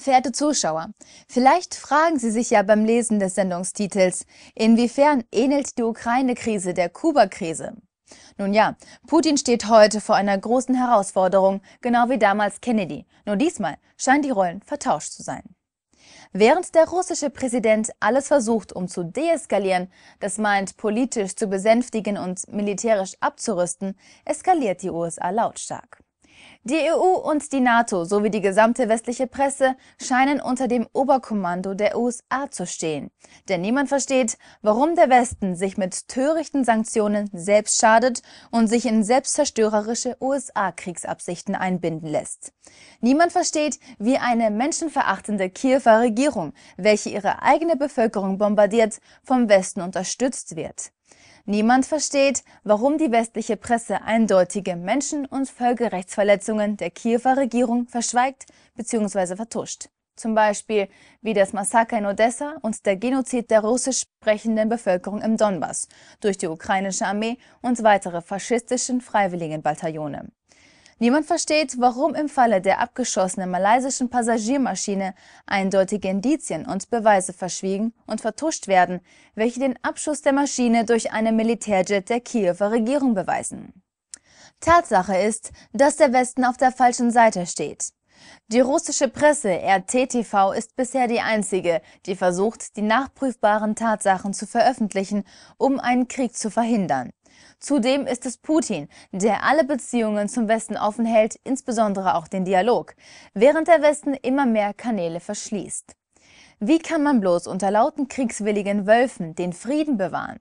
Verehrte Zuschauer, vielleicht fragen Sie sich ja beim Lesen des Sendungstitels, inwiefern ähnelt die Ukraine-Krise der Kuba-Krise? Nun ja, Putin steht heute vor einer großen Herausforderung, genau wie damals Kennedy. Nur diesmal scheinen die Rollen vertauscht zu sein. Während der russische Präsident alles versucht, um zu deeskalieren, das meint politisch zu besänftigen und militärisch abzurüsten, eskaliert die USA lautstark. Die EU und die NATO sowie die gesamte westliche Presse scheinen unter dem Oberkommando der USA zu stehen, denn niemand versteht, warum der Westen sich mit törichten Sanktionen selbst schadet und sich in selbstzerstörerische USA-Kriegsabsichten einbinden lässt. Niemand versteht, wie eine menschenverachtende Kiewer Regierung, welche ihre eigene Bevölkerung bombardiert, vom Westen unterstützt wird. Niemand versteht, warum die westliche Presse eindeutige Menschen- und Völkerrechtsverletzungen der Kiewer Regierung verschweigt bzw. vertuscht. Zum Beispiel wie das Massaker in Odessa und der Genozid der russisch sprechenden Bevölkerung im Donbass durch die ukrainische Armee und weitere faschistischen Freiwilligenbataillone Niemand versteht, warum im Falle der abgeschossenen malaysischen Passagiermaschine eindeutige Indizien und Beweise verschwiegen und vertuscht werden, welche den Abschuss der Maschine durch einen Militärjet der Kiewer Regierung beweisen. Tatsache ist, dass der Westen auf der falschen Seite steht. Die russische Presse RTTV ist bisher die einzige, die versucht, die nachprüfbaren Tatsachen zu veröffentlichen, um einen Krieg zu verhindern. Zudem ist es Putin, der alle Beziehungen zum Westen offen hält, insbesondere auch den Dialog, während der Westen immer mehr Kanäle verschließt. Wie kann man bloß unter lauten kriegswilligen Wölfen den Frieden bewahren?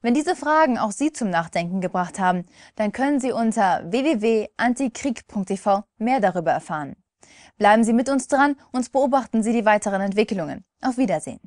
Wenn diese Fragen auch Sie zum Nachdenken gebracht haben, dann können Sie unter www.antikrieg.tv mehr darüber erfahren. Bleiben Sie mit uns dran und beobachten Sie die weiteren Entwicklungen. Auf Wiedersehen.